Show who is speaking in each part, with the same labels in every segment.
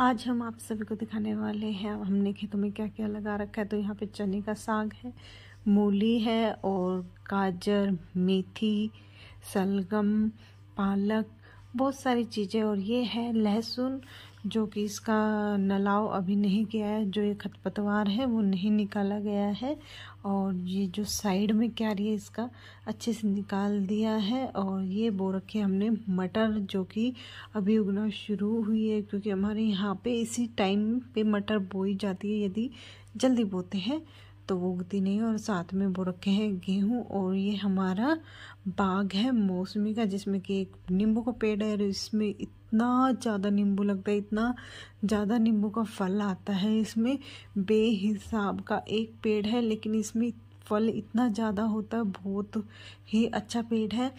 Speaker 1: आज हम आप सभी को दिखाने वाले हैं हमने खेतों में क्या क्या लगा रखा है तो यहाँ पे चने का साग है मूली है और गाजर मेथी सलगम पालक बहुत सारी चीज़ें और ये है लहसुन जो कि इसका नलाव अभी नहीं किया है जो ये खतपतवार है वो नहीं निकाला गया है और ये जो साइड में क्या रही है इसका अच्छे से निकाल दिया है और ये बो रखे हमने मटर जो कि अभी उगना शुरू हुई है क्योंकि हमारे यहाँ पे इसी टाइम पे मटर बोई जाती है यदि जल्दी बोते हैं तो वो उगती नहीं और साथ में वो रखे हैं गेहूँ और ये हमारा बाग है मौसमी का जिसमें कि एक नींबू का पेड़ है और इसमें इतना ज़्यादा नींबू लगता है इतना ज़्यादा नींबू का फल आता है इसमें बेहिसाब का एक पेड़ है लेकिन इसमें फल इतना ज़्यादा होता है बहुत ही अच्छा पेड़ है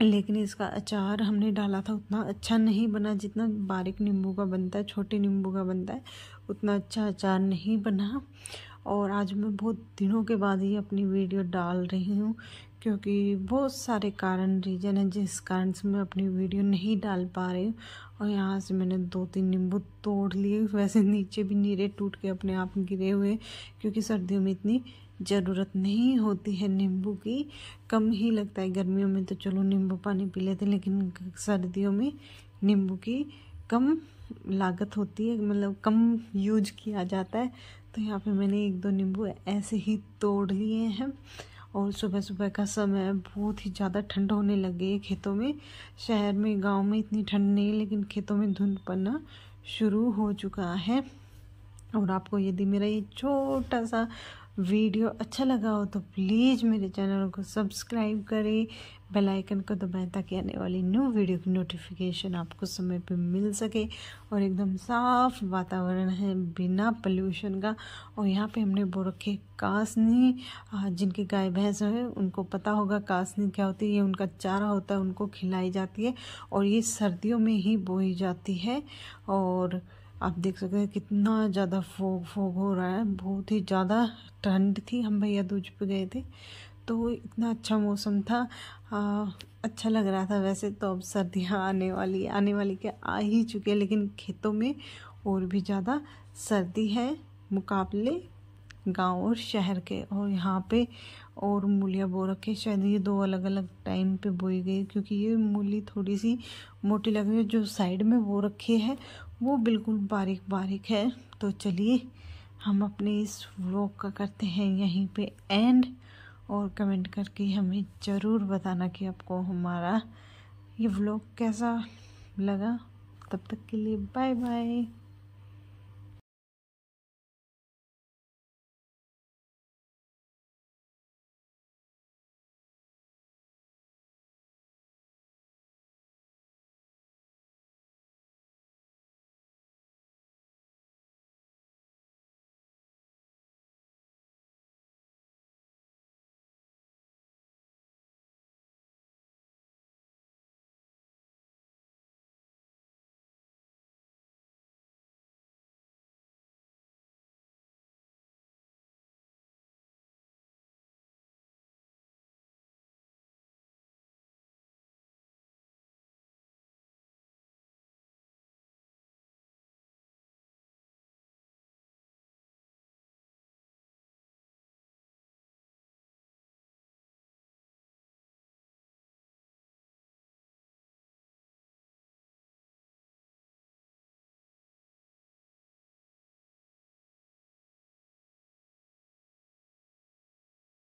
Speaker 1: लेकिन इसका अचार हमने डाला था उतना अच्छा नहीं बना जितना बारीक नींबू का बनता है छोटे नींबू का बनता है उतना अच्छा अचार नहीं बना और आज मैं बहुत दिनों के बाद ही अपनी वीडियो डाल रही हूँ क्योंकि बहुत सारे कारण रीज़न है जिस कारण से मैं अपनी वीडियो नहीं डाल पा रही हूँ और यहाँ से मैंने दो तीन नींबू तोड़ लिए वैसे नीचे भी नीरे टूट के अपने आप गिरे हुए क्योंकि सर्दियों में इतनी ज़रूरत नहीं होती है नींबू की कम ही लगता है गर्मियों में तो चलो नींबू पानी पी लेते लेकिन सर्दियों में नींबू की कम लागत होती है मतलब कम यूज किया जाता है तो यहाँ पे मैंने एक दो नींबू ऐसे ही तोड़ लिए हैं और सुबह सुबह का समय बहुत ही ज़्यादा ठंड होने लग गई है खेतों में शहर में गांव में इतनी ठंड नहीं लेकिन खेतों में धुंध पड़ना शुरू हो चुका है और आपको यदि मेरा ये छोटा सा वीडियो अच्छा लगा हो तो प्लीज़ मेरे चैनल को सब्सक्राइब करें बेल आइकन को दबाएं ताकि आने वाली न्यू वीडियो की नोटिफिकेशन आपको समय पे मिल सके और एकदम साफ वातावरण है बिना पोल्यूशन का और यहाँ पे हमने बो रखे कासनी जिनके गाय भैंस है उनको पता होगा कासनी क्या होती है ये उनका चारा होता है उनको खिलाई जाती है और ये सर्दियों में ही बोई जाती है और आप देख सकते हैं कितना ज़्यादा फोग फोग हो रहा है बहुत ही ज़्यादा ठंड थी हम भैया दूज पे गए थे तो इतना अच्छा मौसम था आ, अच्छा लग रहा था वैसे तो अब सर्दियाँ आने वाली आने वाली के आ ही चुकी है लेकिन खेतों में और भी ज़्यादा सर्दी है मुकाबले गांव और शहर के और यहाँ पे और मूलियाँ बो रखे शायद ये दो अलग अलग टाइम पे बोई गई क्योंकि ये मूली थोड़ी सी मोटी लग रही है जो साइड में बो रखी है वो बिल्कुल बारीक बारीक है तो चलिए हम अपने इस व्लॉग का करते हैं यहीं पे एंड और कमेंट करके हमें ज़रूर बताना कि आपको हमारा ये व्लॉग कैसा लगा तब तक के लिए बाय बाय